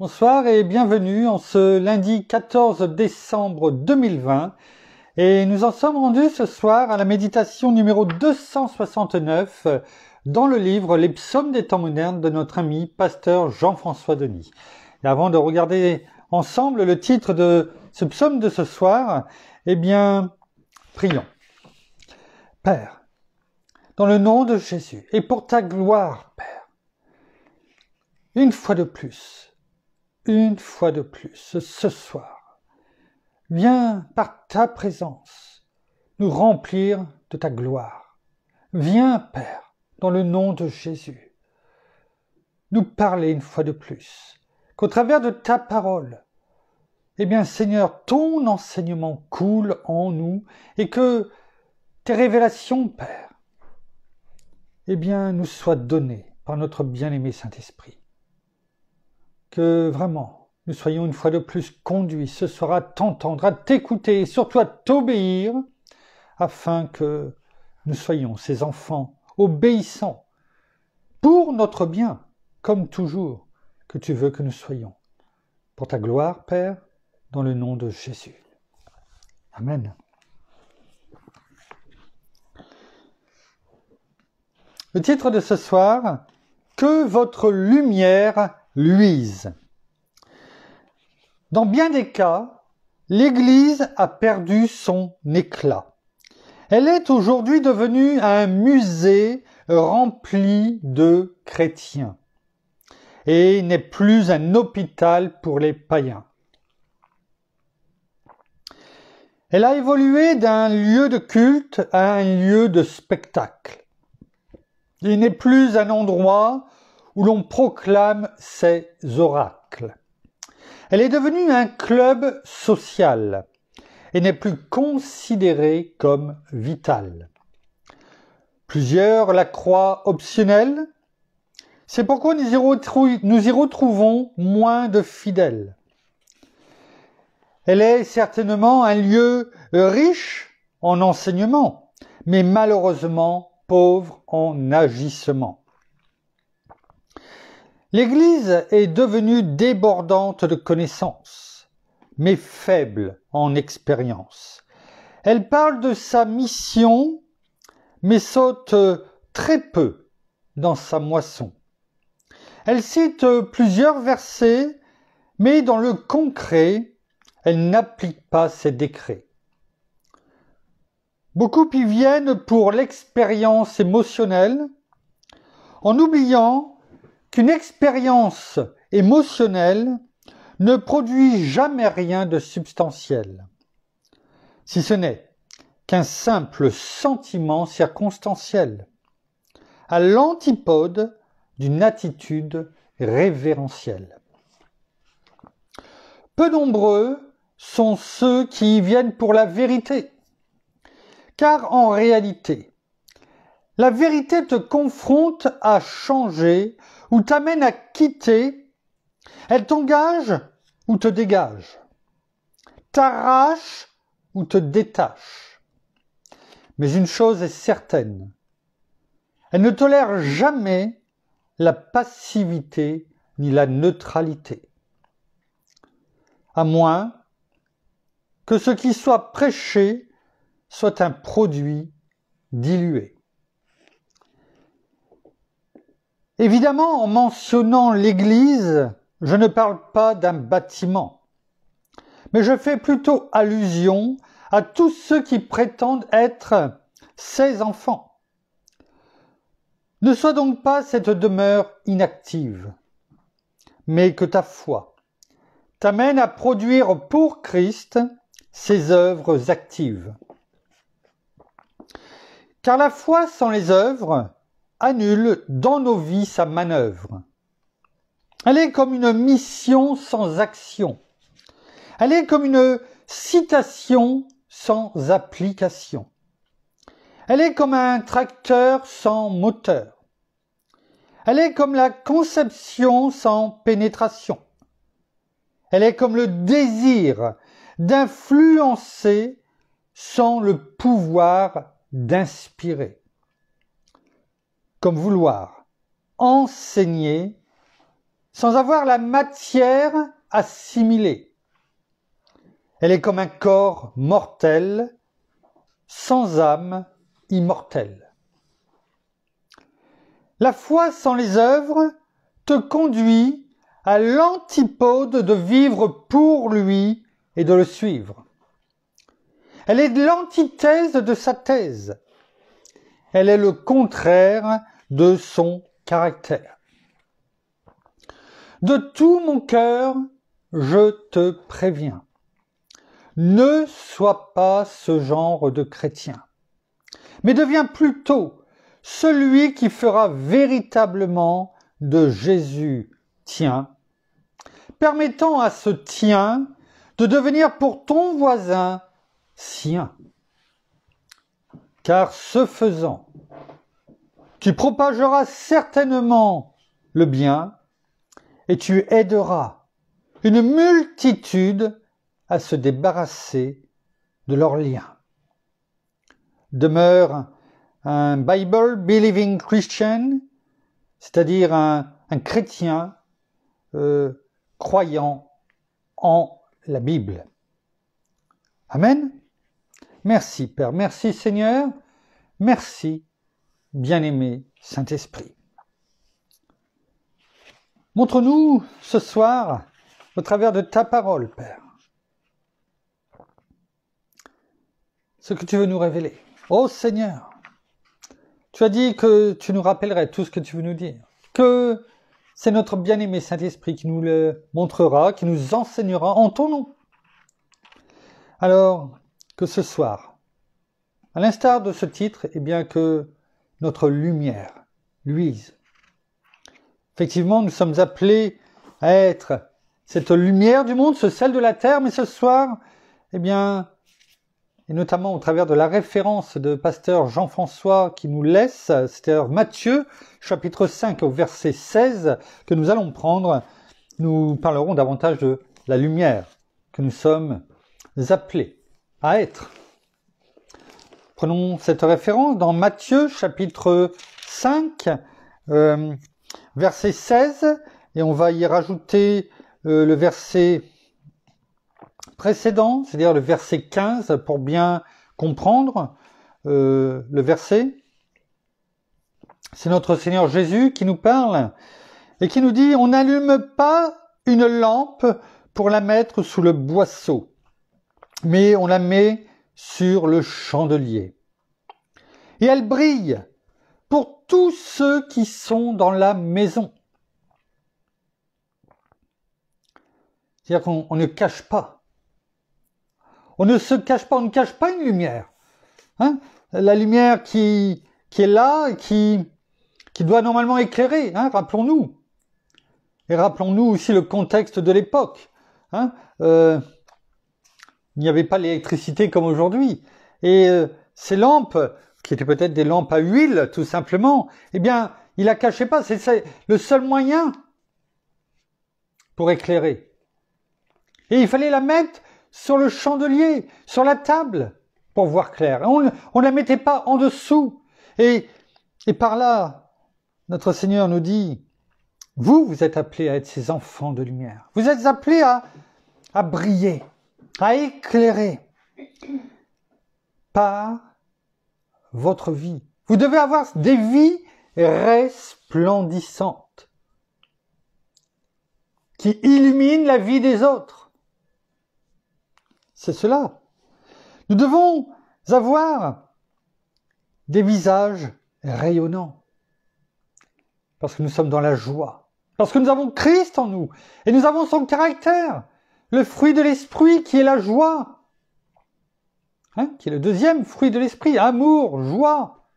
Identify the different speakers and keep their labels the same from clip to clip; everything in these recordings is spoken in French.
Speaker 1: Bonsoir et bienvenue en ce lundi 14 décembre 2020. Et nous en sommes rendus ce soir à la méditation numéro 269 dans le livre Les psaumes des temps modernes de notre ami pasteur Jean-François Denis. Et avant de regarder ensemble le titre de ce psaume de ce soir, eh bien, prions. Père, dans le nom de Jésus et pour ta gloire, Père, une fois de plus, une fois de plus ce soir. Viens par ta présence nous remplir de ta gloire. Viens, Père, dans le nom de Jésus, nous parler une fois de plus, qu'au travers de ta parole, eh bien Seigneur, ton enseignement coule en nous et que tes révélations, Père, eh bien nous soient données par notre bien-aimé Saint-Esprit que vraiment nous soyons une fois de plus conduits ce soir à t'entendre, à t'écouter et surtout à t'obéir, afin que nous soyons ces enfants obéissants pour notre bien, comme toujours que tu veux que nous soyons. Pour ta gloire, Père, dans le nom de Jésus. Amen. Le titre de ce soir, Que votre lumière Louise. Dans bien des cas, l'Église a perdu son éclat. Elle est aujourd'hui devenue un musée rempli de chrétiens et n'est plus un hôpital pour les païens. Elle a évolué d'un lieu de culte à un lieu de spectacle. Il n'est plus un endroit où l'on proclame ses oracles. Elle est devenue un club social et n'est plus considérée comme vitale. Plusieurs la croient optionnelle. C'est pourquoi nous y, nous retrouvons moins de fidèles. Elle est certainement un lieu riche en enseignement, mais malheureusement pauvre en agissement. L'Église est devenue débordante de connaissances, mais faible en expérience. Elle parle de sa mission, mais saute euh, très peu dans sa moisson. Elle cite euh, plusieurs versets, mais dans le concret, elle n'applique pas ses décrets. Beaucoup y viennent pour l'expérience émotionnelle, en oubliant qu'une expérience émotionnelle ne produit jamais rien de substantiel, si ce n'est qu'un simple sentiment circonstanciel, à l'antipode d'une attitude révérentielle. Peu nombreux sont ceux qui y viennent pour la vérité, car en réalité, la vérité te confronte à changer ou t'amène à quitter. Elle t'engage ou te dégage. T'arrache ou te détache. Mais une chose est certaine. Elle ne tolère jamais la passivité ni la neutralité. À moins que ce qui soit prêché soit un produit dilué. Évidemment, en mentionnant l'Église, je ne parle pas d'un bâtiment, mais je fais plutôt allusion à tous ceux qui prétendent être ses enfants. Ne sois donc pas cette demeure inactive, mais que ta foi t'amène à produire pour Christ ses œuvres actives. Car la foi sans les œuvres annule dans nos vies sa manœuvre. Elle est comme une mission sans action. Elle est comme une citation sans application. Elle est comme un tracteur sans moteur. Elle est comme la conception sans pénétration. Elle est comme le désir d'influencer sans le pouvoir d'inspirer comme vouloir enseigner sans avoir la matière assimilée. Elle est comme un corps mortel sans âme immortelle. La foi sans les œuvres te conduit à l'antipode de vivre pour lui et de le suivre. Elle est l'antithèse de sa thèse elle est le contraire de son caractère. De tout mon cœur, je te préviens, ne sois pas ce genre de chrétien, mais deviens plutôt celui qui fera véritablement de Jésus tien, permettant à ce tien de devenir pour ton voisin sien car ce faisant, tu propageras certainement le bien et tu aideras une multitude à se débarrasser de leurs liens. Demeure un Bible believing Christian, c'est-à-dire un, chrétien euh, croyant en la Bible. Amen. Merci Père, merci Seigneur, merci bien-aimé Saint-Esprit. Montre-nous ce soir au travers de ta parole, Père, ce que tu veux nous révéler. Ô Seigneur, tu as dit que tu nous rappellerais tout ce que tu veux nous dire, que c'est notre bien-aimé Saint-Esprit qui nous le montrera, qui nous enseignera en ton nom. Alors, que ce soir. À l'instar de ce titre, eh bien que notre lumière luise. Effectivement, nous sommes appelés à être cette lumière du monde, ce sel de la terre, mais ce soir, eh bien, et notamment au travers de la référence de pasteur Jean-François qui nous laisse, c'est-à-dire Matthieu, chapitre 5 au verset 16, que nous allons prendre, nous parlerons davantage de la lumière que nous sommes appelés à être. Prenons cette référence dans Matthieu chapitre 5, euh, verset 16, et on va y rajouter euh, le verset précédent, c'est-à-dire le verset 15, pour bien comprendre euh, le verset. C'est notre Seigneur Jésus qui nous parle et qui nous dit, on n'allume pas une lampe pour la mettre sous le boisseau mais on la met sur le chandelier. Et elle brille pour tous ceux qui sont dans la maison. C'est-à-dire qu'on ne cache pas. On ne se cache pas, on ne cache pas une lumière. Hein. la lumière qui, est là, qui, qui doit normalement éclairer, hein, rappelons-nous. Et rappelons-nous aussi le contexte de l'époque. Hein. Euh, il n'y avait pas l'électricité comme aujourd'hui. Et euh, ces lampes, qui étaient peut-être des lampes à huile, tout simplement, eh bien, il la cachait pas. C'est le seul moyen pour éclairer. Et il fallait la mettre sur le chandelier, sur la table, pour voir clair. On ne la mettait pas en dessous. Et, et par là, notre Seigneur nous dit, vous, vous êtes appelés à être ces enfants de lumière. Vous êtes appelés à, à briller à éclairer par votre vie. Vous devez avoir des vies resplendissantes qui illuminent la vie des autres. C'est cela. Nous devons avoir des visages rayonnants parce que nous sommes dans la joie, parce que nous avons Christ en nous et nous avons son caractère le fruit de l'esprit qui est la joie, hein, qui est le deuxième fruit de l'esprit, amour, joie.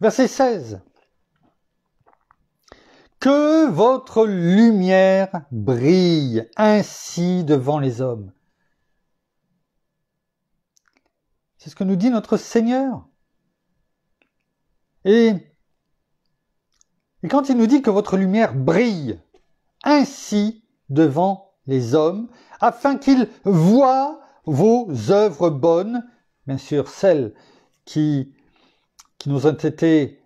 Speaker 1: Verset 16. Que votre lumière brille ainsi devant les hommes. C'est ce que nous dit notre Seigneur. et quand il nous dit que votre lumière brille, ainsi devant les hommes, afin qu'ils voient vos œuvres bonnes, bien sûr celles qui, qui nous ont été,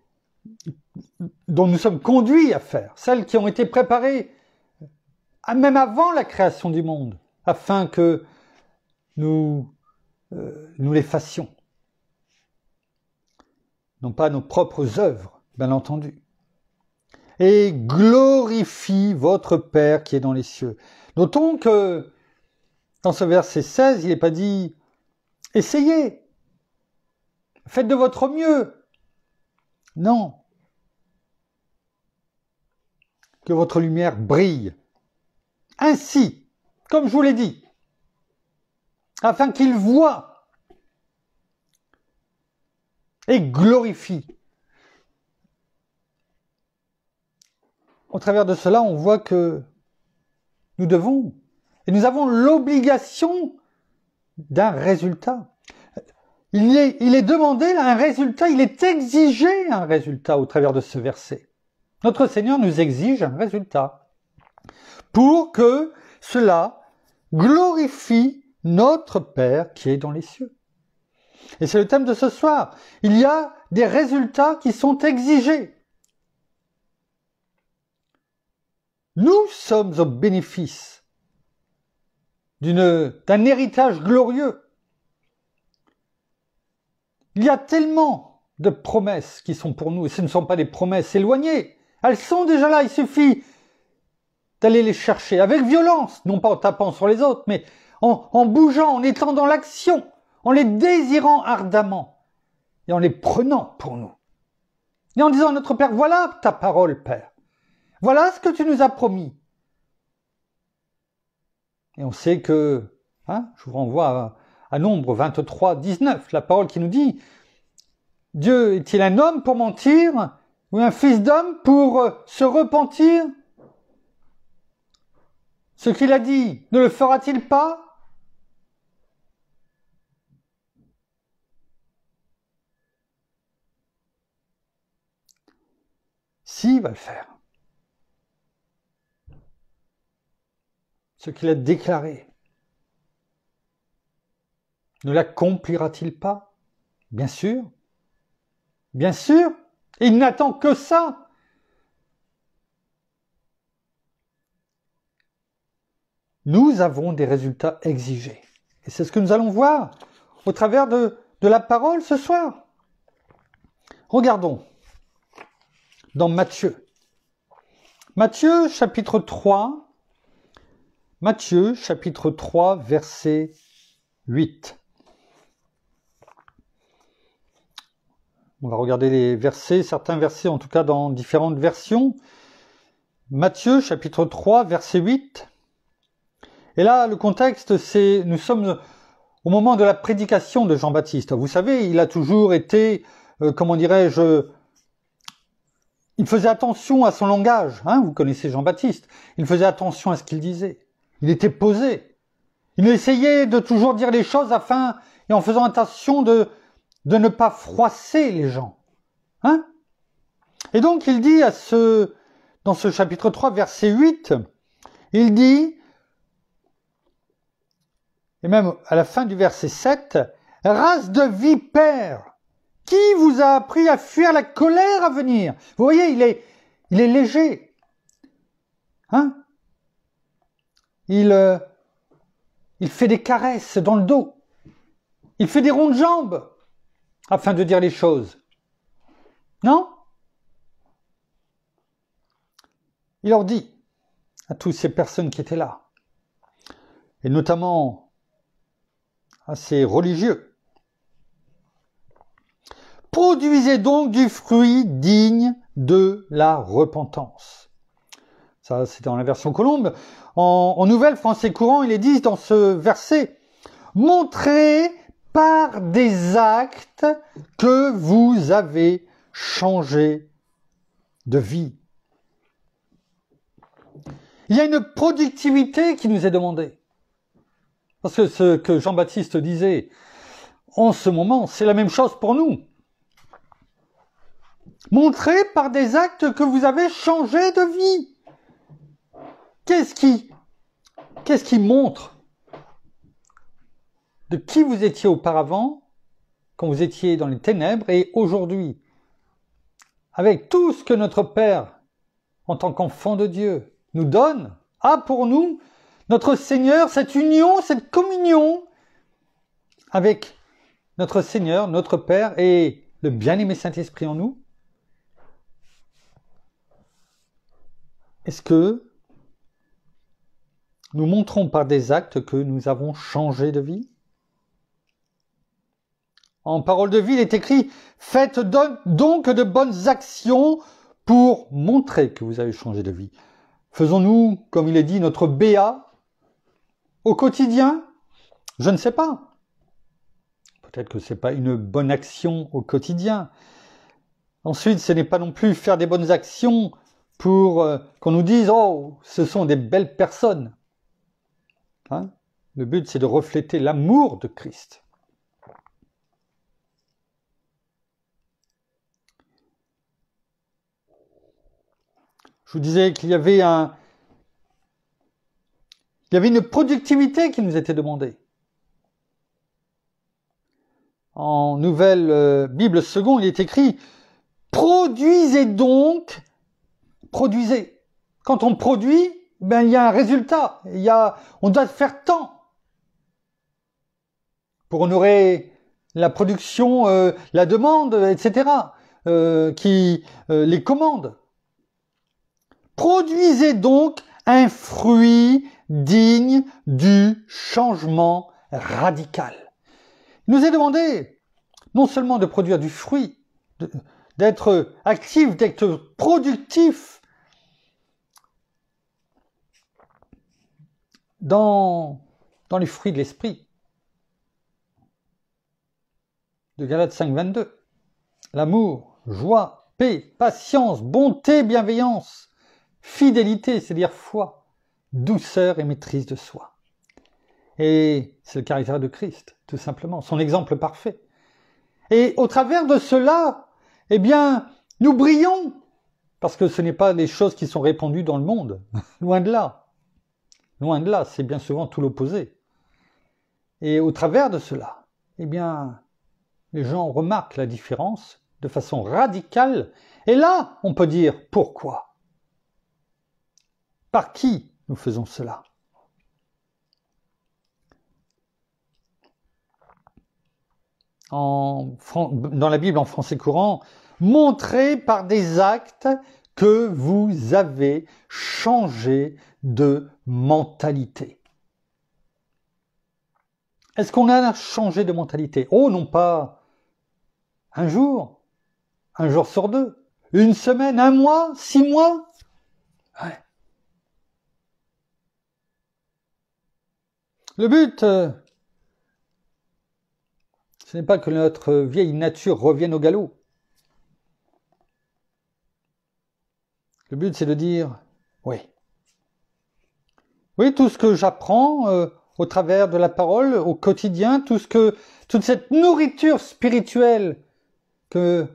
Speaker 1: dont nous sommes conduits à faire, celles qui ont été préparées même avant la création du monde, afin que nous, euh, nous les fassions. Non pas nos propres œuvres, bien entendu et glorifie votre Père qui est dans les cieux. Notons que dans ce verset 16, il n'est pas dit essayez, faites de votre mieux. Non. Que votre lumière brille. Ainsi, comme je vous l'ai dit, afin qu'il voient et glorifie. » au travers de cela, on voit que nous devons et nous avons l'obligation d'un résultat. Il est, demandé un résultat, il est exigé un résultat au travers de ce verset. Notre Seigneur nous exige un résultat pour que cela glorifie notre Père qui est dans les cieux. Et c'est le thème de ce soir. Il y a des résultats qui sont exigés. Nous sommes au bénéfice d'un héritage glorieux. Il y a tellement de promesses qui sont pour nous, et ce ne sont pas des promesses éloignées, elles sont déjà là, il suffit d'aller les chercher avec violence, non pas en tapant sur les autres, mais en, bougeant, en étant dans l'action, en les désirant ardemment et en les prenant pour nous. Et en disant à notre Père, voilà ta parole, Père. Voilà ce que tu nous as promis. Et on sait que, hein, je vous renvoie à, Nombre 23, 19, la parole qui nous dit, Dieu est-il un homme pour mentir ou un fils d'homme pour euh, se repentir Ce qu'il a dit, ne le fera-t-il pas S'il va le faire. ce qu'il a déclaré Ne l'accomplira-t-il pas Bien sûr. Bien sûr. Il n'attend que ça. Nous avons des résultats exigés. Et c'est ce que nous allons voir au travers de, de la parole ce soir. Regardons dans Matthieu. Matthieu chapitre 3, Matthieu chapitre 3 verset 8. On va regarder les versets, certains versets en tout cas dans différentes versions. Matthieu chapitre 3 verset 8. Et là, le contexte, c'est nous sommes au moment de la prédication de Jean-Baptiste. Vous savez, il a toujours été, euh, comment dirais-je, il faisait attention à son langage. Hein, vous connaissez Jean-Baptiste. Il faisait attention à ce qu'il disait. Il était posé. Il essayait de toujours dire les choses afin, et en faisant attention de, de ne pas froisser les gens. Hein Et donc il dit à ce, dans ce chapitre 3, verset 8, il dit, et même à la fin du verset 7, race de vipères, qui vous a appris à fuir la colère à venir Vous voyez, il est, il est léger. Hein euh, il, fait des caresses dans le dos. Il fait des rondes jambes afin de dire les choses. Non Il leur dit à toutes ces personnes qui étaient là, et notamment à ces religieux, produisez donc du fruit digne de la repentance. Ça, c'était dans la version Colombe. En, en Nouvelle Français courant, il est dit dans ce verset, montrez par des actes que vous avez changé de vie. Il y a une productivité qui nous est demandée. Parce que ce que Jean-Baptiste disait en ce moment, c'est la même chose pour nous. Montrez par des actes que vous avez changé de vie. Qu'est-ce qui, montre de qui vous étiez auparavant, quand vous étiez dans les ténèbres, et aujourd'hui, avec tout ce que notre Père, en tant qu'enfant de Dieu, nous donne, a pour nous, notre Seigneur, cette union, cette communion avec notre Seigneur, notre Père et le bien-aimé Saint-Esprit en nous Est-ce que nous montrons par des actes que nous avons changé de vie. En parole de vie, il est écrit Faites donc de bonnes actions pour montrer que vous avez changé de vie. Faisons-nous, comme il est dit, notre BA au quotidien Je ne sais pas. Peut-être que ce n'est pas une bonne action au quotidien. Ensuite, ce n'est pas non plus faire des bonnes actions pour euh, qu'on nous dise Oh, ce sont des belles personnes. Hein? le but, c'est de refléter l'amour de Christ. Je vous disais qu'il y avait un, une productivité qui nous était demandée. En nouvelle euh, Bible seconde, il est écrit produisez donc, produisez. Quand on produit, ben il y a un résultat, il y a, on doit faire tant pour honorer la production, euh, la demande, etc., euh, qui euh, les commande. Produisez donc un fruit digne du changement radical. Il nous est demandé non seulement de produire du fruit, d'être actif, d'être productif, dans, les fruits de l'esprit de Galates 5, 22. L'amour, joie, paix, patience, bonté, bienveillance, fidélité, c'est-à-dire foi, douceur et maîtrise de soi. Et c'est le caractère de Christ, tout simplement, son exemple parfait. Et au travers de cela, eh bien, nous brillons, parce que ce n'est pas les choses qui sont répandues dans le monde, loin de là. Loin de là, c'est bien souvent tout l'opposé. Et au travers de cela, eh bien, les gens remarquent la différence de façon radicale. Et là, on peut dire pourquoi Par qui nous faisons cela dans la Bible en français courant, montrez par des actes que vous avez changé de mentalité. Est-ce qu'on a changé de mentalité Oh, non pas un jour, un jour sur deux, une semaine, un mois, six mois. Le but, euh, ce n'est pas que notre vieille nature revienne au galop. Le but, c'est de dire, oui, tout ce que j'apprends euh, au travers de la parole, au quotidien, tout ce que, toute cette nourriture spirituelle que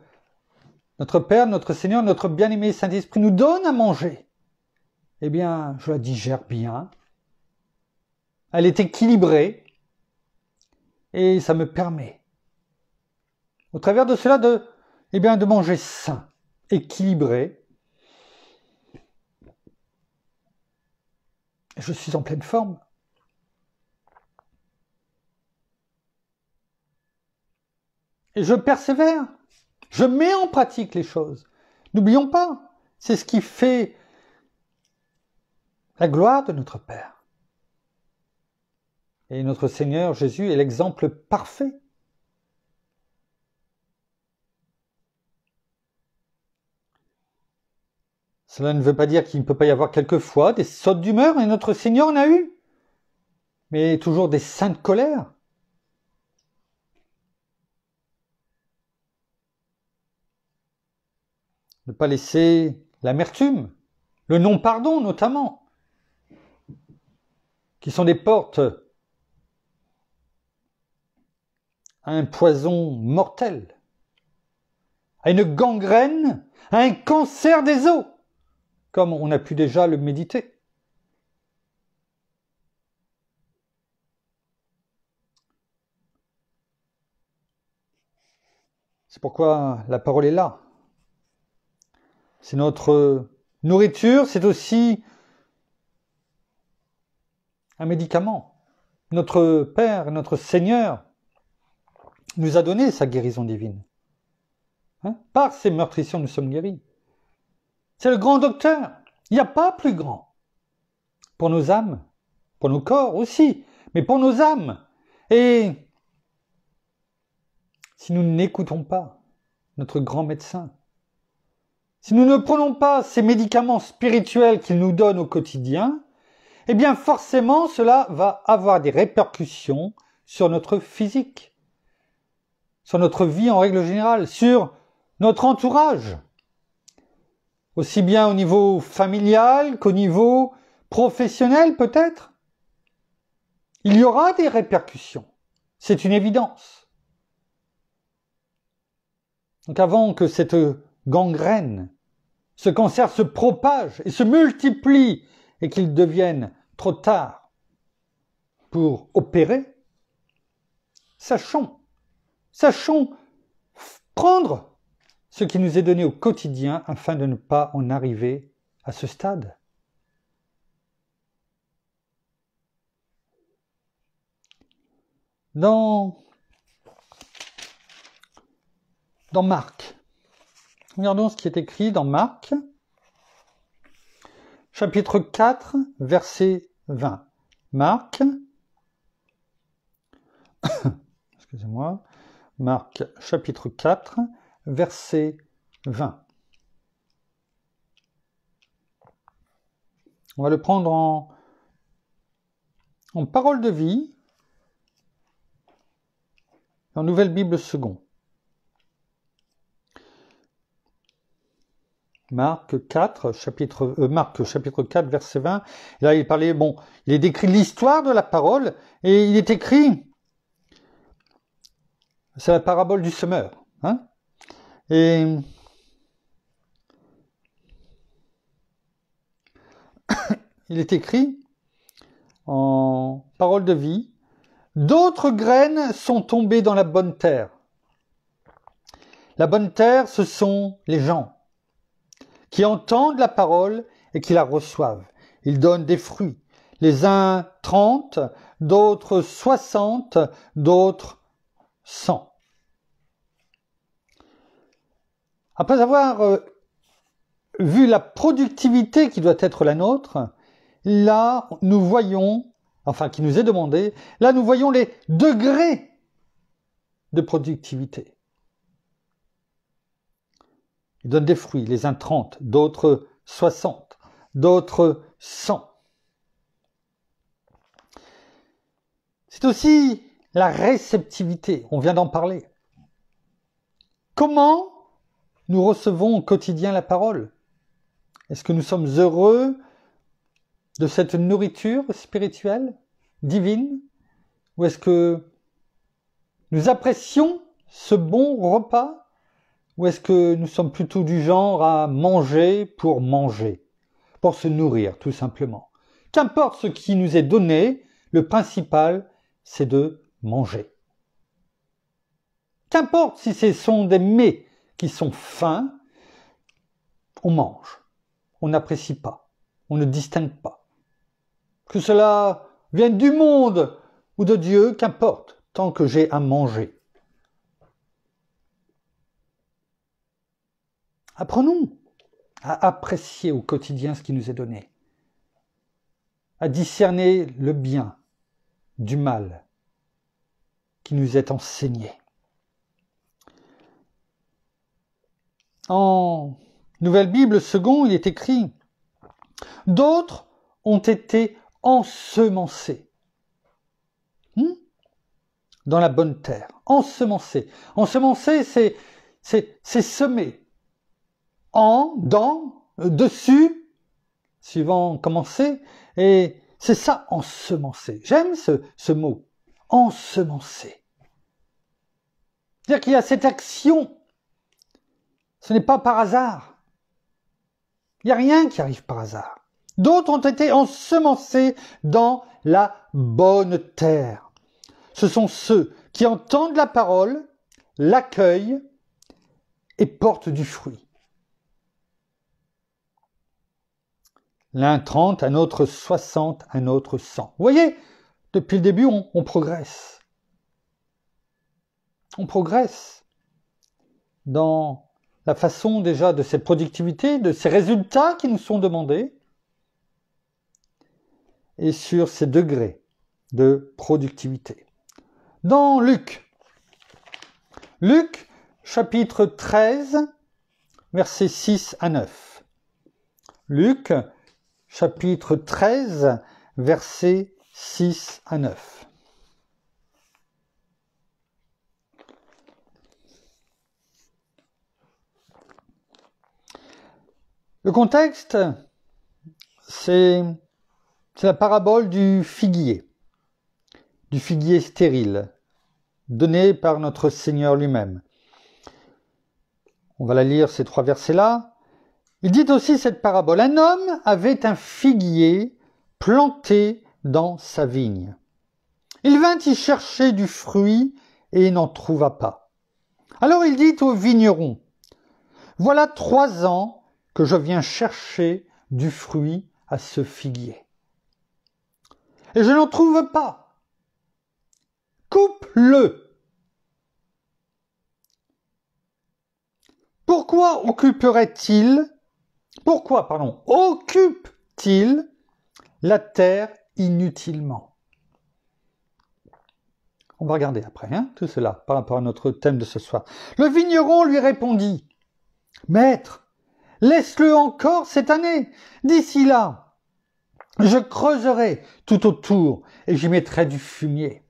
Speaker 1: notre Père, notre Seigneur, notre bien-aimé Saint-Esprit nous donne à manger, eh bien, je la digère bien. Elle est équilibrée. Et ça me permet, au travers de cela, de, eh bien, de manger sain, équilibré, Je suis en pleine forme. Et je persévère. Je mets en pratique les choses. N'oublions pas, c'est ce qui fait la gloire de notre Père. Et notre Seigneur Jésus est l'exemple parfait Cela ne veut pas dire qu'il ne peut pas y avoir quelquefois des sautes d'humeur, et notre Seigneur en a eu, mais toujours des saintes colères. Ne pas laisser l'amertume, le non-pardon notamment, qui sont des portes à un poison mortel, à une gangrène, à un cancer des os comme on a pu déjà le méditer. C'est pourquoi la parole est là. C'est notre nourriture, c'est aussi un médicament. Notre Père, notre Seigneur nous a donné sa guérison divine. Hein Par ces meurtrissures, nous sommes guéris. C'est le grand docteur. Il n'y a pas plus grand. Pour nos âmes, pour nos corps aussi, mais pour nos âmes. Et si nous n'écoutons pas notre grand médecin, si nous ne prenons pas ces médicaments spirituels qu'il nous donne au quotidien, eh bien forcément cela va avoir des répercussions sur notre physique, sur notre vie en règle générale, sur notre entourage aussi bien au niveau familial qu'au niveau professionnel peut-être. Il y aura des répercussions, c'est une évidence. Donc avant que cette gangrène, ce cancer se propage et se multiplie et qu'il devienne trop tard pour opérer, sachons, sachons prendre ce qui nous est donné au quotidien afin de ne pas en arriver à ce stade. Dans, dans Marc, regardons ce qui est écrit dans Marc, chapitre 4, verset 20. Marc, excusez-moi, Marc chapitre 4, verset 20. On va le prendre en, en parole de vie, en Nouvelle Bible second. Marc 4, chapitre, euh, chapitre 4, verset 20. Là, il parlait, bon, il est décrit l'histoire de la parole et il est écrit, c'est la parabole du semeur. Hein et il est écrit en parole de vie, d'autres graines sont tombées dans la bonne terre. La bonne terre, ce sont les gens qui entendent la parole et qui la reçoivent. Ils donnent des fruits, les uns trente, d'autres soixante, d'autres cent. Après avoir euh, vu la productivité qui doit être la nôtre, là, nous voyons, enfin, qui nous est demandé, là, nous voyons les degrés de productivité. Il donne des fruits, les uns 30, d'autres 60, d'autres 100. C'est aussi la réceptivité, on vient d'en parler. Comment nous recevons au quotidien la parole Est-ce que nous sommes heureux de cette nourriture spirituelle, divine Ou est-ce que nous apprécions ce bon repas Ou est-ce que nous sommes plutôt du genre à manger pour manger, pour se nourrir tout simplement Qu'importe ce qui nous est donné, le principal, c'est de manger. Qu'importe si ce sont des mets qui sont fins, on mange, on n'apprécie pas, on ne distingue pas. Que cela vienne du monde ou de Dieu, qu'importe, tant que j'ai à manger. Apprenons à apprécier au quotidien ce qui nous est donné, à discerner le bien du mal qui nous est enseigné. En Nouvelle Bible second, il est écrit D'autres ont été ensemencés. Hmm dans la bonne terre. Ensemencés. Ensemencés, c'est, c'est, semé. En, dans, dessus, suivant comment Et c'est ça, ensemencé. J'aime ce, mot. Ensemencé. C'est-à-dire qu'il y a cette action ce n'est pas par hasard. Il n'y a rien qui arrive par hasard. D'autres ont été ensemencés dans la bonne terre. Ce sont ceux qui entendent la parole, l'accueillent et portent du fruit. L'un 30, un autre 60, un autre 100. Vous voyez, depuis le début, on, on progresse. On progresse dans la façon déjà de cette productivité, de ces résultats qui nous sont demandés, et sur ces degrés de productivité. Dans Luc, Luc chapitre 13, versets 6 à 9. Luc chapitre 13, versets 6 à 9. Le contexte, c'est la parabole du figuier, du figuier stérile, donné par notre Seigneur lui-même. On va la lire ces trois versets-là. Il dit aussi cette parabole. Un homme avait un figuier planté dans sa vigne. Il vint y chercher du fruit et n'en trouva pas. Alors il dit au vigneron, Voilà trois ans que je viens chercher du fruit à ce figuier. Et je n'en trouve pas. Coupe-le. Pourquoi occuperait-il, pourquoi, pardon, occupe-t-il la terre inutilement On va regarder après, hein, tout cela, par rapport à notre thème de ce soir. Le vigneron lui répondit, Maître, Laisse-le encore cette année. D'ici là, je creuserai tout autour et j'y mettrai du fumier.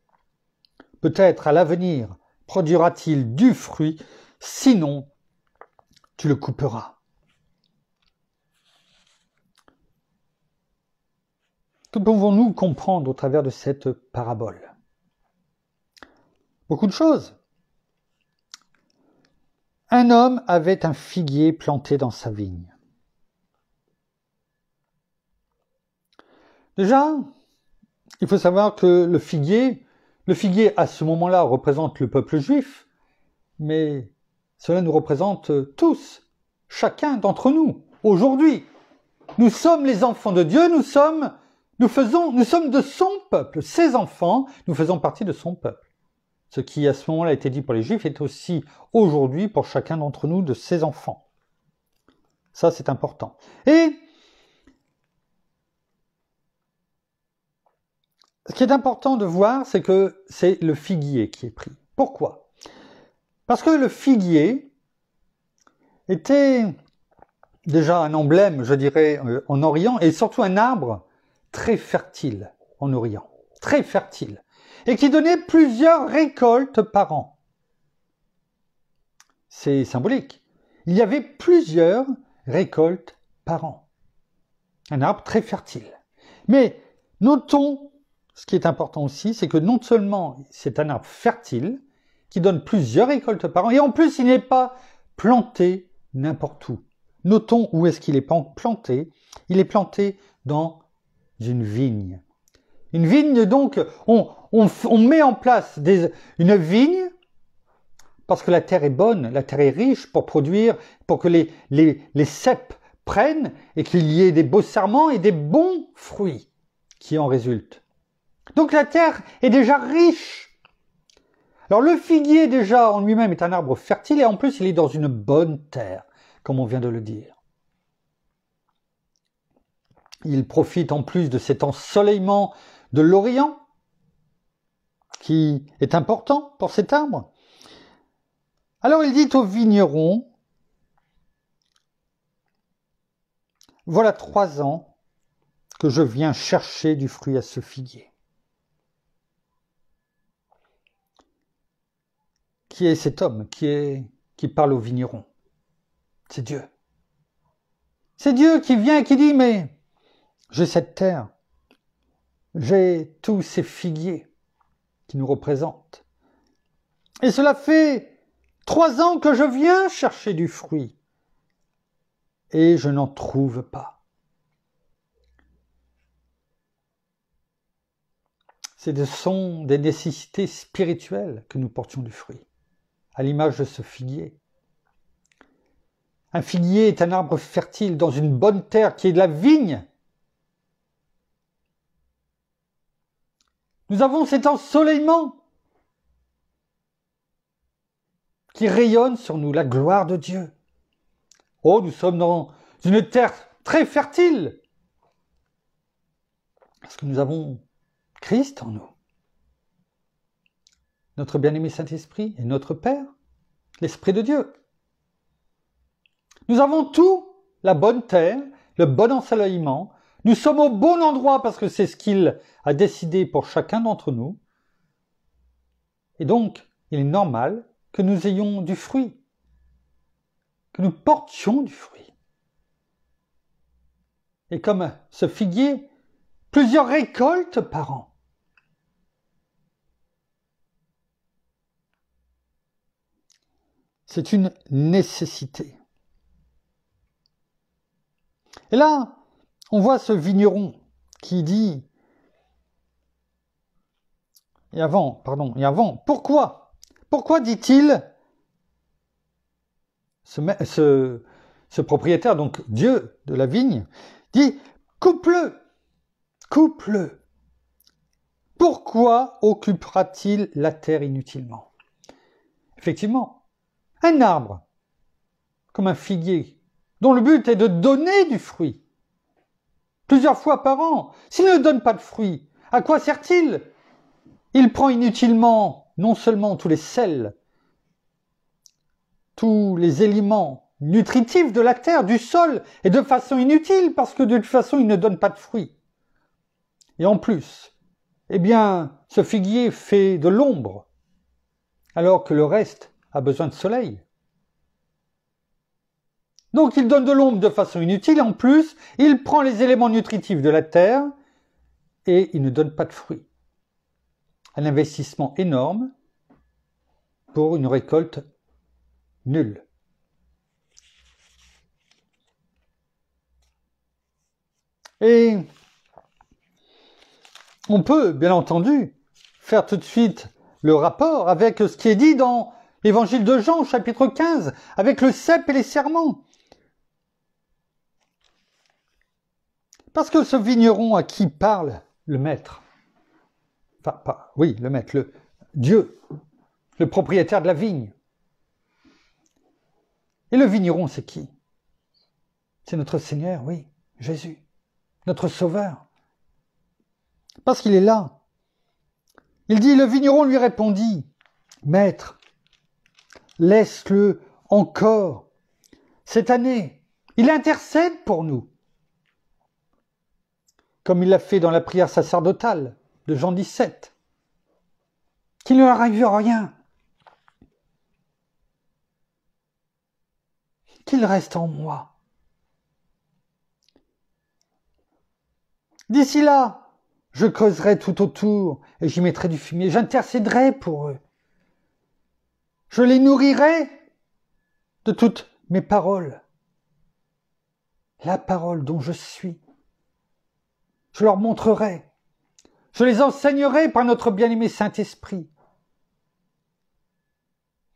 Speaker 1: Peut-être à l'avenir produira-t-il du fruit, sinon tu le couperas. Que pouvons-nous comprendre au travers de cette parabole Beaucoup de choses. Un homme avait un figuier planté dans sa vigne. Déjà, il faut savoir que le figuier, le figuier à ce moment-là représente le peuple juif, mais cela nous représente tous, chacun d'entre nous, aujourd'hui. Nous sommes les enfants de Dieu, nous sommes, nous faisons, nous sommes de son peuple, ses enfants, nous faisons partie de son peuple. Ce qui à ce moment-là a été dit pour les Juifs est aussi aujourd'hui pour chacun d'entre nous de ses enfants. Ça, c'est important. Et ce qui est important de voir, c'est que c'est le figuier qui est pris. Pourquoi Parce que le figuier était déjà un emblème, je dirais, euh, en Orient, et surtout un arbre très fertile en Orient. Très fertile et qui donnait plusieurs récoltes par an. C'est symbolique. Il y avait plusieurs récoltes par an. Un arbre très fertile. Mais notons, ce qui est important aussi, c'est que non seulement c'est un arbre fertile, qui donne plusieurs récoltes par an, et en plus il n'est pas planté n'importe où. Notons où est-ce qu'il est planté. Il est planté dans une vigne. Une vigne, donc, on, on, met en place une vigne parce que la terre est bonne, la terre est riche pour produire, pour que les, les, cèpes prennent et qu'il y ait des beaux serments et des bons fruits qui en résultent. Donc la terre est déjà riche. Alors le figuier déjà en lui-même est un arbre fertile et en plus il est dans une bonne terre, comme on vient de le dire. Il profite en plus de cet ensoleillement de l'Orient qui est important pour cet arbre. Alors il dit au vigneron, voilà trois ans que je viens chercher du fruit à ce figuier. Qui est cet homme qui, est, qui parle au vigneron C'est Dieu. C'est Dieu qui vient et qui dit, mais j'ai cette terre, j'ai tous ces figuiers, qui nous représente. Et cela fait trois ans que je viens chercher du fruit et je n'en trouve pas. C'est de son des nécessités spirituelles que nous portions du fruit, à l'image de ce figuier. Un figuier est un arbre fertile dans une bonne terre qui est de la vigne Nous avons cet ensoleillement qui rayonne sur nous la gloire de Dieu. Oh, nous sommes dans une terre très fertile parce que nous avons Christ en nous. Notre bien-aimé Saint-Esprit et notre Père, l'Esprit de Dieu. Nous avons tout, la bonne terre, le bon ensoleillement, nous sommes au bon endroit parce que c'est ce qu'il a décidé pour chacun d'entre nous. Et donc, il est normal que nous ayons du fruit, que nous portions du fruit. Et comme ce figuier, plusieurs récoltes par an. C'est une nécessité. Et là, on voit ce vigneron qui dit et avant, pardon, et avant, pourquoi Pourquoi dit-il ce, ce, propriétaire, donc Dieu de la vigne, dit coupe-le, coupe-le. Pourquoi occupera-t-il la terre inutilement Effectivement, un arbre, comme un figuier, dont le but est de donner du fruit, plusieurs fois par an. S'il ne donne pas de fruits, à quoi sert-il Il prend inutilement non seulement tous les sels, tous les éléments nutritifs de la terre, du sol, et de façon inutile, parce que de toute façon, il ne donne pas de fruits. Et en plus, eh bien, ce figuier fait de l'ombre, alors que le reste a besoin de soleil. Donc il donne de l'ombre de façon inutile. En plus, il prend les éléments nutritifs de la terre et il ne donne pas de fruits. Un investissement énorme pour une récolte nulle. Et on peut, bien entendu, faire tout de suite le rapport avec ce qui est dit dans l'évangile de Jean, chapitre 15, avec le cep et les serments. Parce que ce vigneron à qui parle le maître, enfin, pas, oui, le maître, le Dieu, le propriétaire de la vigne. Et le vigneron, c'est qui C'est notre Seigneur, oui, Jésus, notre Sauveur. Parce qu'il est là. Il dit, le vigneron lui répondit, Maître, laisse-le encore cette année. Il intercède pour nous comme il l'a fait dans la prière sacerdotale de Jean 17, qu'il ne leur arrive rien, qu'il reste en moi. D'ici là, je creuserai tout autour et j'y mettrai du fumier. J'intercéderai pour eux. Je les nourrirai de toutes mes paroles. La parole dont je suis. Je leur montrerai. Je les enseignerai par notre bien-aimé Saint-Esprit.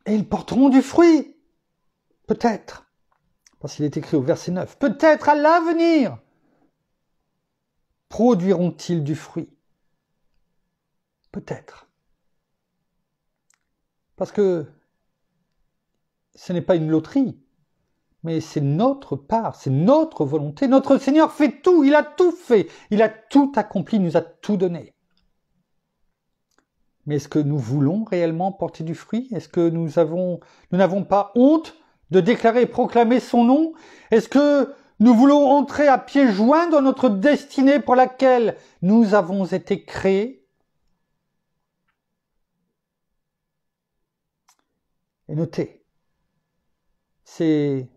Speaker 1: Et ils porteront du fruit. Peut-être. Parce qu'il est écrit au verset 9. Peut-être à l'avenir produiront-ils du fruit Peut-être. Parce que ce n'est pas une loterie mais c'est notre part, c'est notre volonté. Notre Seigneur fait tout, il a tout fait, il a tout accompli, il nous a tout donné. Mais est-ce que nous voulons réellement porter du fruit Est-ce que nous avons, nous n'avons pas honte de déclarer et proclamer son nom Est-ce que nous voulons entrer à pieds joints dans notre destinée pour laquelle nous avons été créés Et notez, c'est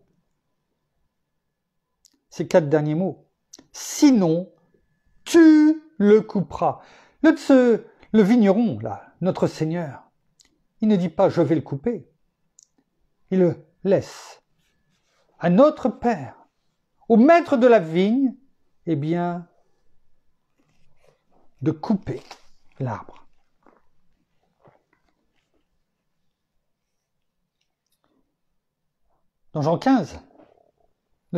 Speaker 1: ces quatre derniers mots. Sinon, tu le couperas. Le le vigneron, là, notre Seigneur, il ne dit pas je vais le couper. Il le laisse à notre Père, au maître de la vigne, eh bien, de couper l'arbre. Dans Jean 15,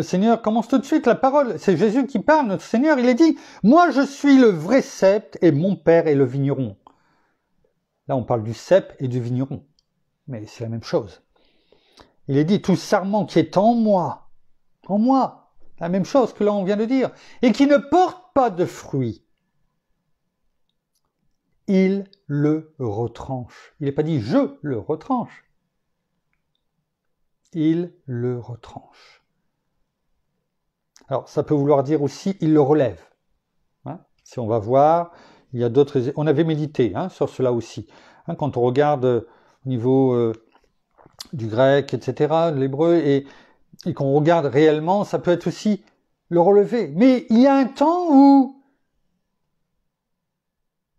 Speaker 1: le Seigneur commence tout de suite la parole. C'est Jésus qui parle, notre Seigneur. Il est dit, moi je suis le vrai cep et mon Père est le vigneron. Là, on parle du cep et du vigneron. Mais c'est la même chose. Il est dit, tout sarment qui est en moi, en moi, la même chose que là on vient de dire, et qui ne porte pas de fruits, il le retranche. Il n'est pas dit je le retranche. Il le retranche. Alors ça peut vouloir dire aussi il le relève. Hein. si on va voir, il y a d'autres. On avait médité hein, sur cela aussi. Hein, quand on regarde euh, au niveau euh, du grec, etc., de l'hébreu, et, qu'on regarde réellement, ça peut être aussi le relever. Mais il y a un temps où,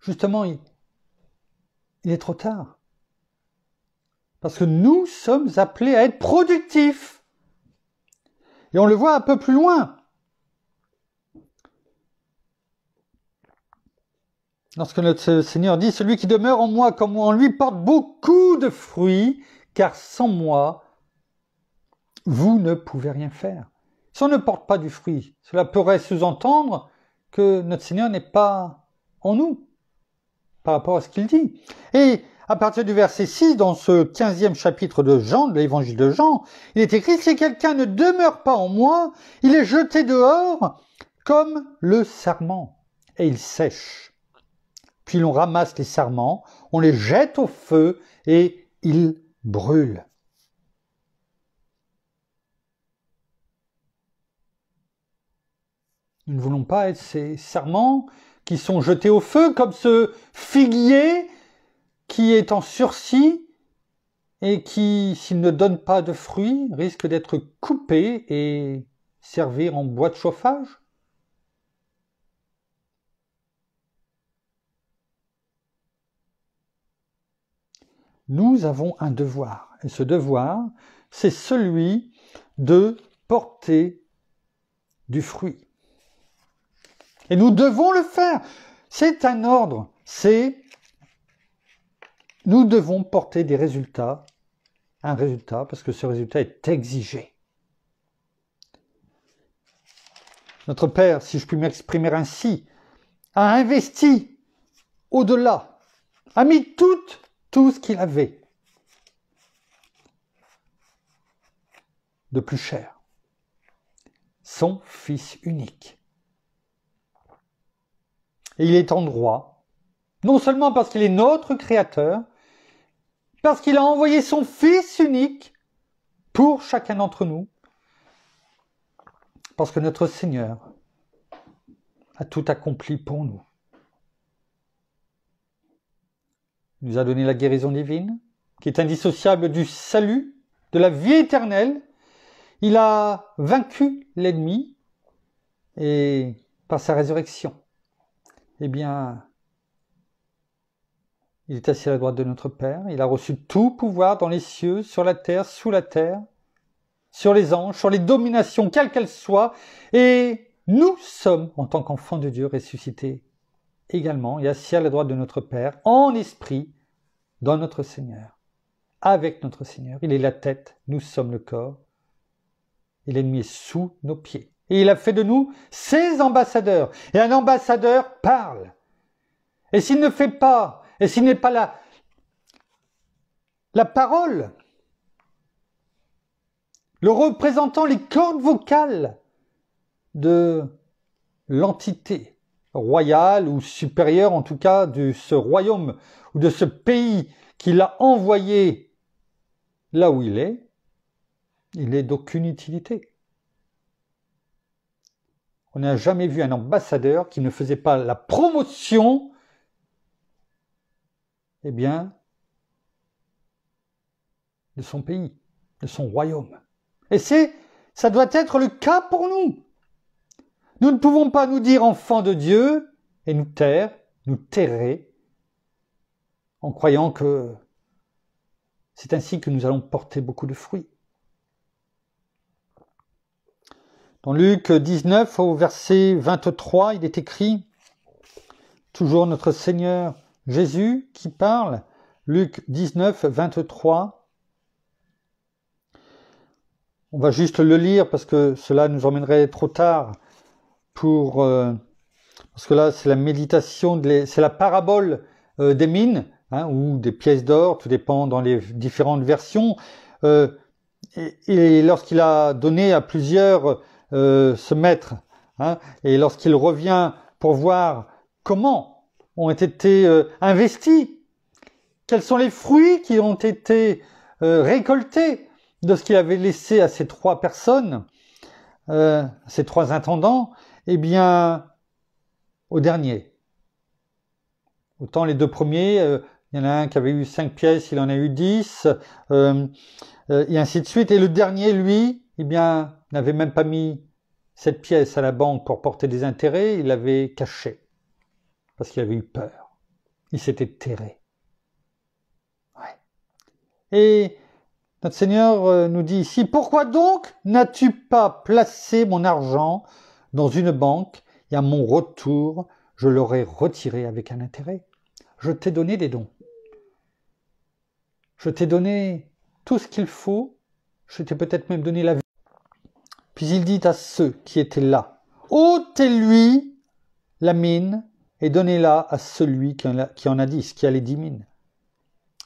Speaker 1: justement, il est trop tard. Parce que nous sommes appelés à être productifs. Et on le voit un peu plus loin. Lorsque notre Seigneur dit, celui qui demeure en moi comme moi en lui porte beaucoup de fruits, car sans moi, vous ne pouvez rien faire. Si on ne porte pas du fruit, cela pourrait sous-entendre que notre Seigneur n'est pas en nous par rapport à ce qu'il dit. Et à partir du verset 6, dans ce 15e chapitre de Jean, de l'évangile de Jean, il est écrit, si quelqu'un ne demeure pas en moi, il est jeté dehors comme le serment, et il sèche. Puis l'on ramasse les sarments, on les jette au feu et ils brûlent. Nous ne voulons pas être ces serments qui sont jetés au feu comme ce figuier qui est en sursis et qui, s'il ne donne pas de fruits, risque d'être coupé et servir en bois de chauffage. nous avons un devoir. Et ce devoir, c'est celui de porter du fruit. Et nous devons le faire. C'est un ordre. C'est nous devons porter des résultats, un résultat, parce que ce résultat est exigé. Notre Père, si je puis m'exprimer ainsi, a investi au-delà, a mis toute tout ce qu'il avait de plus cher, son fils unique. Et il est en droit, non seulement parce qu'il est notre Créateur, parce qu'il a envoyé son Fils unique pour chacun d'entre nous, parce que notre Seigneur a tout accompli pour nous. nous a donné la guérison divine, qui est indissociable du salut, de la vie éternelle. Il a vaincu l'ennemi et par sa résurrection, eh bien, il est assis à la droite de notre Père. Il a reçu tout pouvoir dans les cieux, sur la terre, sous la terre, sur les anges, sur les dominations, quelles qu'elles soient. Et nous sommes, en tant qu'enfants de Dieu, ressuscités également et assis à la droite de notre Père, en esprit, dans notre Seigneur, avec notre Seigneur. Il est la tête, nous sommes le corps, et l'ennemi est sous nos pieds. Et il a fait de nous ses ambassadeurs. Et un ambassadeur parle. Et s'il ne fait pas, et s'il n'est pas la, la parole, le représentant, les cordes vocales de l'entité royal ou supérieur en tout cas de ce royaume ou de ce pays qui l'a envoyé là où il est, il est d'aucune utilité. On n'a jamais vu un ambassadeur qui ne faisait pas la promotion, eh bien, de son pays, de son royaume. Et c'est, ça doit être le cas pour nous. Nous ne pouvons pas nous dire enfants de Dieu et nous taire, nous terrer, en croyant que c'est ainsi que nous allons porter beaucoup de fruits. Dans Luc 19 au verset 23, il est écrit, toujours notre Seigneur Jésus qui parle, Luc 19, 23. On va juste le lire parce que cela nous emmènerait trop tard pour euh, parce que là c'est la méditation, de c'est la parabole euh, des mines hein, ou des pièces d'or, tout dépend dans les différentes versions. Euh, et, lorsqu'il a donné à plusieurs ce maître, hein, et lorsqu'il revient pour voir comment ont été investis, quels sont les fruits qui ont été récoltés de ce qu'il avait laissé à ces trois personnes, ces trois intendants, eh bien, au dernier. Autant les deux premiers, euh, il y en a un qui avait eu cinq pièces, il en a eu dix, euh, euh, et ainsi de suite. Et le dernier, lui, eh bien, n'avait même pas mis cette pièce à la banque pour porter des intérêts, il l'avait cachée, parce qu'il avait eu peur. Il s'était terré. Et notre Seigneur nous dit ici, pourquoi donc n'as-tu pas placé mon argent dans une banque et à mon retour, je l'aurais retiré avec un intérêt. Je t'ai donné des dons. Je t'ai donné tout ce qu'il faut. Je t'ai peut-être même donné la vie. Puis il dit à ceux qui étaient là, ôtez-lui la mine et donnez-la à celui qui en a, dix, qui a les dix mines.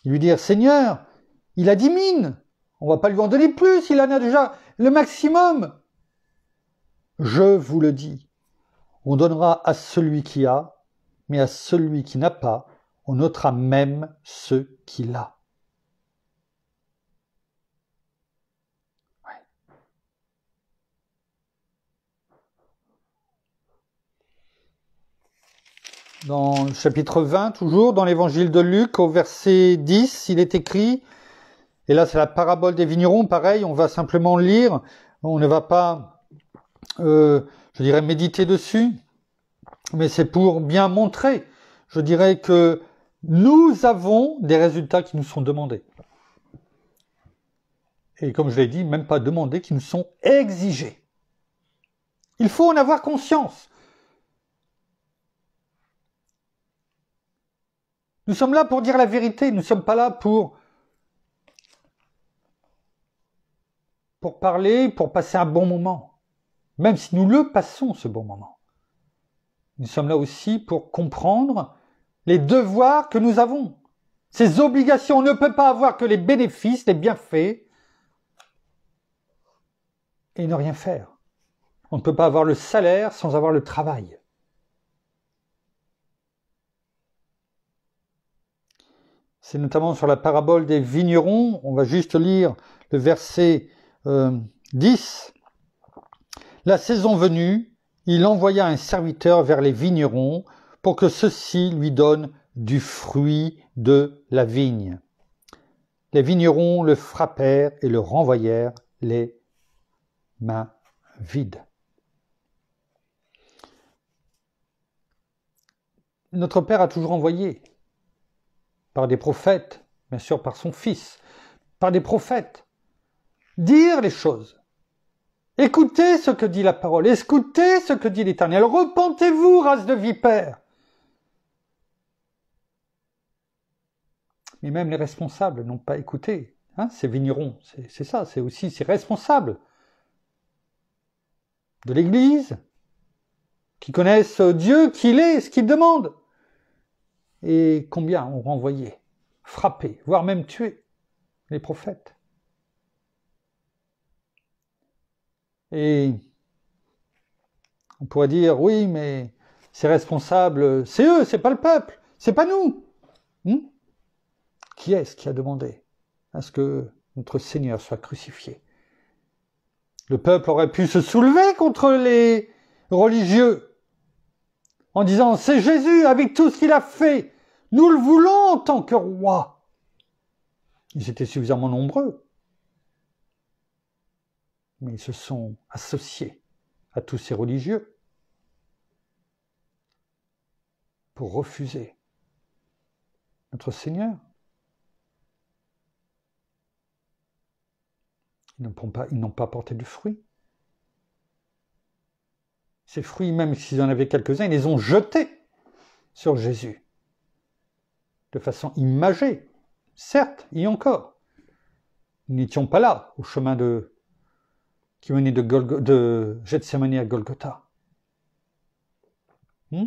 Speaker 1: Il lui dit Seigneur, il a dix mines. On va pas lui en donner plus, il en a déjà le maximum. Je vous le dis, on donnera à celui qui a, mais à celui qui n'a pas, on ôtera même ce qu'il a. Dans le chapitre 20, toujours dans l'évangile de Luc, au verset 10, il est écrit, et là c'est la parabole des vignerons, pareil, on va simplement lire, on ne va pas euh, je dirais, méditer dessus, mais c'est pour bien montrer, je dirais, que nous avons des résultats qui nous sont demandés. Et comme je l'ai dit, même pas demandés, qui nous sont exigés. Il faut en avoir conscience. Nous sommes là pour dire la vérité, nous ne sommes pas là pour, pour parler, pour passer un bon moment même si nous le passons ce bon moment. Nous sommes là aussi pour comprendre les devoirs que nous avons, ces obligations. On ne peut pas avoir que les bénéfices, les bienfaits, et ne rien faire. On ne peut pas avoir le salaire sans avoir le travail. C'est notamment sur la parabole des vignerons, on va juste lire le verset 10. Euh, la saison venue, il envoya un serviteur vers les vignerons pour que ceux-ci lui donnent du fruit de la vigne. Les vignerons le frappèrent et le renvoyèrent les mains vides. Notre Père a toujours envoyé, par des prophètes, bien sûr par son Fils, par des prophètes, dire les choses. Écoutez ce que dit la parole, écoutez ce que dit l'Éternel, repentez-vous, race de vipères. Mais même les responsables n'ont pas écouté. Hein, ces vignerons, c'est ça, c'est aussi ces responsables de l'Église qui connaissent Dieu, qu'il est, ce qu'il demande. Et combien ont renvoyé, frappé, voire même tué les prophètes Et on pourrait dire, oui, mais ces responsables, c'est eux, c'est pas le peuple, c'est pas nous. Hmm qui est-ce qui a demandé à ce que notre Seigneur soit crucifié Le peuple aurait pu se soulever contre les religieux en disant, c'est Jésus avec tout ce qu'il a fait, nous le voulons en tant que roi. Ils étaient suffisamment nombreux mais ils se sont associés à tous ces religieux pour refuser notre Seigneur. Ils n'ont pas, porté de fruits. Ces fruits, même s'ils en avaient quelques-uns, ils les ont jetés sur Jésus. De façon imagée, certes, et encore. Nous n'étions pas là, au chemin de qui venait de, Golgo, de à Golgotha. Hmm?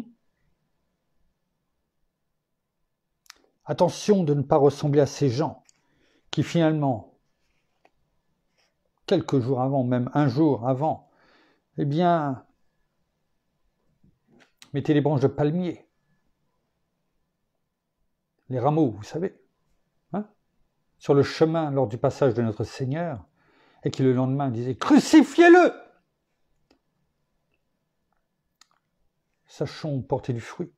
Speaker 1: Attention de ne pas ressembler à ces gens qui finalement, quelques jours avant, même un jour avant, eh bien, mettaient les branches de palmier, les rameaux, vous savez, hein, sur le chemin lors du passage de notre Seigneur, et qui le lendemain disait Crucifiez-le Sachons porter du fruit.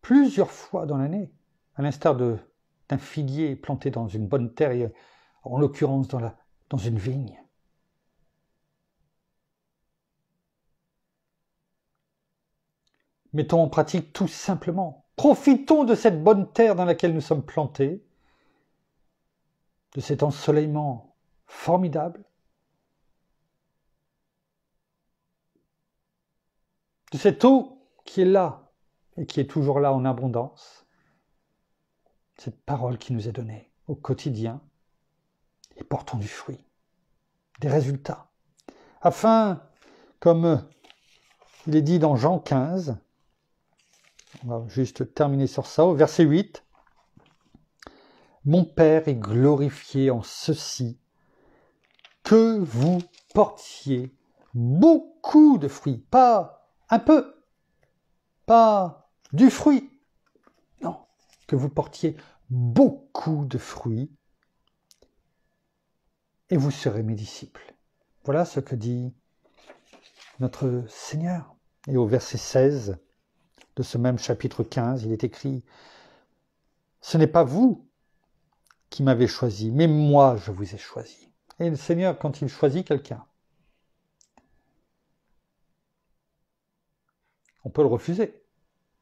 Speaker 1: Plusieurs fois dans l'année, à l'instar d'un figuier planté dans une bonne terre, en l'occurrence dans, dans une vigne. Mettons en pratique tout simplement. Profitons de cette bonne terre dans laquelle nous sommes plantés de cet ensoleillement formidable, de cette eau qui est là et qui est toujours là en abondance, cette parole qui nous est donnée au quotidien, et portons du fruit, des résultats, afin, comme il est dit dans Jean 15, on va juste terminer sur ça, au verset 8, mon Père est glorifié en ceci, que vous portiez beaucoup de fruits, pas un peu, pas du fruit, non, que vous portiez beaucoup de fruits, et vous serez mes disciples. Voilà ce que dit notre Seigneur. Et au verset 16 de ce même chapitre 15, il est écrit, Ce n'est pas vous qui m'avait choisi, mais moi je vous ai choisi. Et le Seigneur, quand il choisit quelqu'un, on peut le refuser.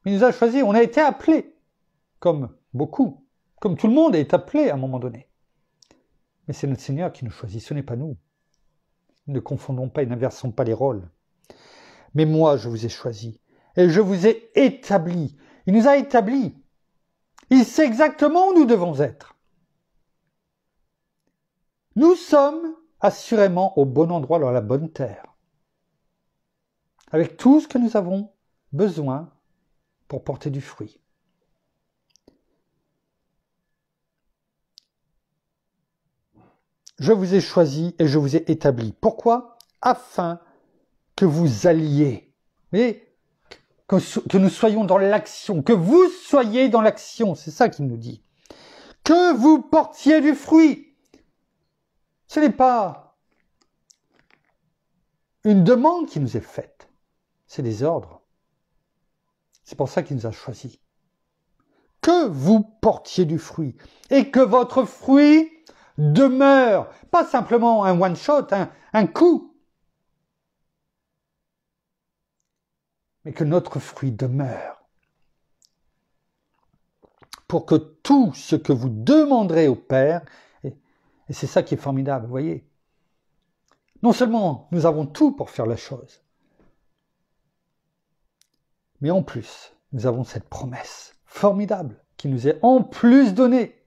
Speaker 1: Il nous a choisi, on a été appelé comme beaucoup, comme tout le monde est appelé à un moment donné. Mais c'est notre Seigneur qui nous choisit, ce n'est pas nous. Ne confondons pas et n'inversons pas les rôles. Mais moi, je vous ai choisi et je vous ai établi. Il nous a établi Il sait exactement où nous devons être. Nous sommes assurément au bon endroit dans la bonne terre, avec tout ce que nous avons besoin pour porter du fruit. Je vous ai choisi et je vous ai établi. Pourquoi Afin que vous alliez. que, que nous soyons dans l'action, que vous soyez dans l'action, c'est ça qu'il nous dit. Que vous portiez du fruit. Ce n'est pas une demande qui nous est faite, c'est des ordres. C'est pour ça qu'il nous a choisis. Que vous portiez du fruit et que votre fruit demeure, pas simplement un one-shot, un, un coup, mais que notre fruit demeure pour que tout ce que vous demanderez au Père, et c'est ça qui est formidable, vous voyez. Non seulement nous avons tout pour faire la chose, mais en plus, nous avons cette promesse formidable qui nous est en plus donnée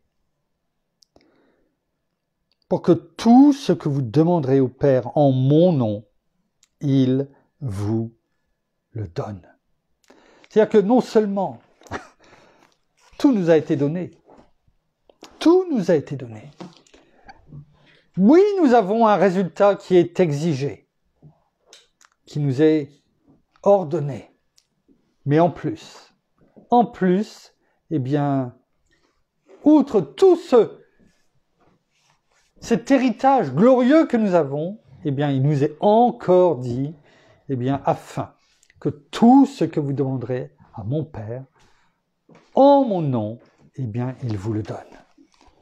Speaker 1: pour que tout ce que vous demanderez au Père en mon nom, il vous le donne. C'est-à-dire que non seulement tout nous a été donné, tout nous a été donné, oui, nous avons un résultat qui est exigé, qui nous est ordonné. Mais en plus, en plus, eh bien, outre tout ce, cet héritage glorieux que nous avons, eh bien, il nous est encore dit, eh bien, afin que tout ce que vous demanderez à mon Père, en mon nom, eh bien, il vous le donne.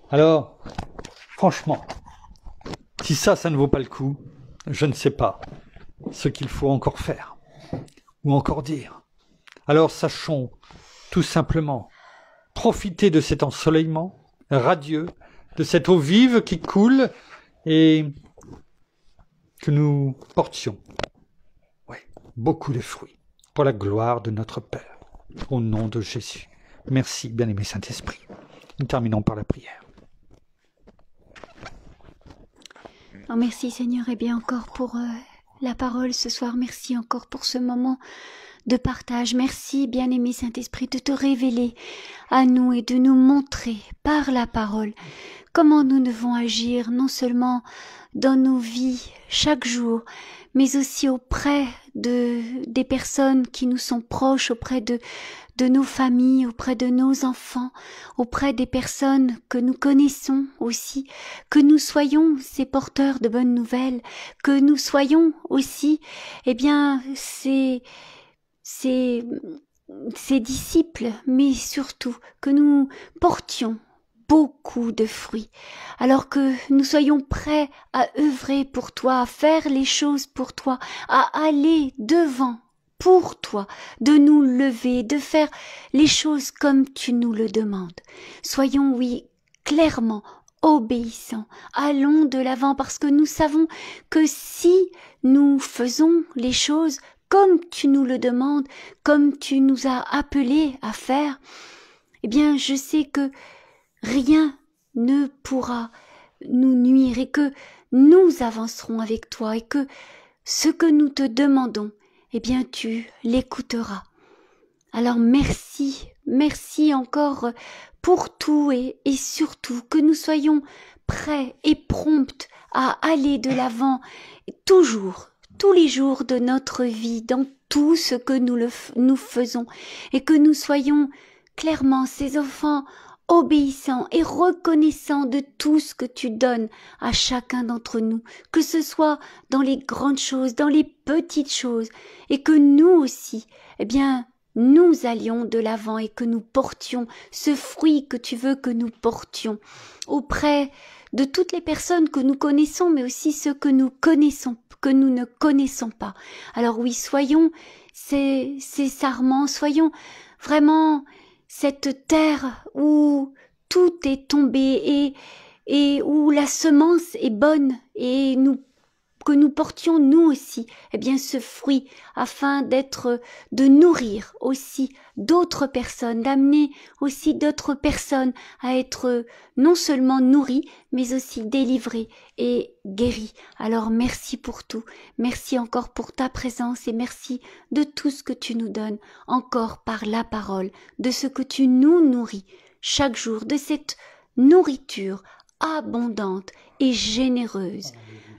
Speaker 1: Alors, franchement, si ça, ça ne vaut pas le coup, je ne sais pas ce qu'il faut encore faire ou encore dire. Alors sachons tout simplement profiter de cet ensoleillement radieux, de cette eau vive qui coule et que nous portions, beaucoup de fruits pour la gloire de notre Père. Au nom de Jésus. Merci, bien-aimé Saint-Esprit. Nous terminons par la prière.
Speaker 2: Oh, merci Seigneur, et bien encore pour euh, la parole ce soir. Merci encore pour ce moment de partage. Merci, bien-aimé Saint-Esprit, de te révéler à nous et de nous montrer par la parole comment nous devons agir, non seulement dans nos vies chaque jour, mais aussi auprès de, des personnes qui nous sont proches, auprès de, de nos familles, auprès de nos enfants, auprès des personnes que nous connaissons aussi, que nous soyons ces porteurs de bonnes nouvelles, que nous soyons aussi, eh bien, ces, ces, ces disciples, mais surtout que nous portions beaucoup de fruits, alors que nous soyons prêts à œuvrer pour toi, à faire les choses pour toi, à aller devant pour toi, de nous lever, de faire les choses comme tu nous le demandes. Soyons, oui, clairement obéissants, allons de l'avant parce que nous savons que si nous faisons les choses comme tu nous le demandes, comme tu nous as appelés à faire, eh bien je sais que rien ne pourra nous nuire et que nous avancerons avec toi et que ce que nous te demandons eh bien tu l'écouteras. Alors merci, merci encore pour tout et, surtout que nous soyons prêts et prompts à aller de l'avant toujours, tous les jours de notre vie, dans tout ce que nous, nous faisons, et que nous soyons clairement ces enfants obéissant et reconnaissant de tout ce que tu donnes à chacun d'entre nous, que ce soit dans les grandes choses, dans les petites choses, et que nous aussi, eh bien, nous allions de l'avant et que nous portions ce fruit que tu veux que nous portions auprès de toutes les personnes que nous connaissons, mais aussi ceux que nous connaissons, que nous ne connaissons pas. Alors oui, soyons ces, ces sarments, soyons vraiment cette terre où tout est tombé et, et où la semence est bonne et nous que nous portions nous aussi, eh bien, ce fruit afin d'être, de nourrir aussi d'autres personnes, d'amener aussi d'autres personnes à être non seulement nourries, mais aussi délivrées et guéries. Alors merci pour tout. Merci encore pour ta présence et merci de tout ce que tu nous donnes encore par la parole, de ce que tu nous nourris chaque jour, de cette nourriture abondante et généreuse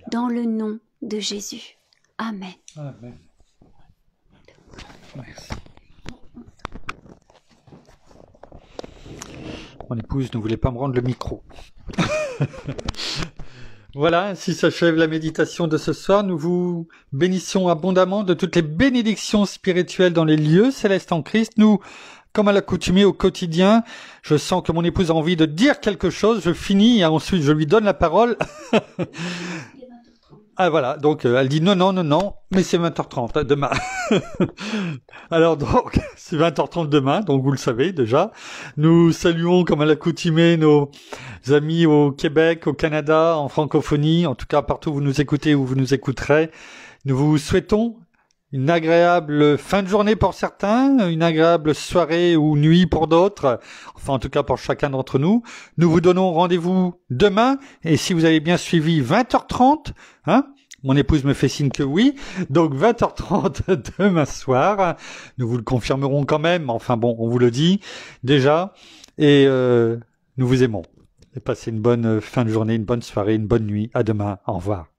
Speaker 2: dans le nom de Jésus. Amen.
Speaker 1: Amen. Mon épouse ne voulait pas me rendre le micro. voilà, ainsi s'achève la méditation de ce soir. Nous vous bénissons abondamment de toutes les bénédictions spirituelles dans les lieux célestes en Christ. Nous comme à l'accoutumée au quotidien. Je sens que mon épouse a envie de dire quelque chose. Je finis et ensuite je lui donne la parole. Ah voilà, donc euh, elle dit non, non, non, non, mais c'est 20h30 hein, demain. Alors donc, c'est 20h30 demain, donc vous le savez déjà. Nous saluons comme à l'accoutumée nos amis au Québec, au Canada, en francophonie, en tout cas partout où vous nous écoutez ou vous nous écouterez. Nous vous souhaitons une agréable fin de journée pour certains, une agréable soirée ou nuit pour d'autres, enfin en tout cas pour chacun d'entre nous. Nous vous donnons rendez-vous demain et si vous avez bien suivi 20h30, hein, mon épouse me fait signe que oui. Donc 20h30 demain soir. Nous vous le confirmerons quand même. Enfin bon, on vous le dit déjà. Et euh, nous vous aimons. Et passez une bonne fin de journée, une bonne soirée, une bonne nuit. À demain. Au revoir.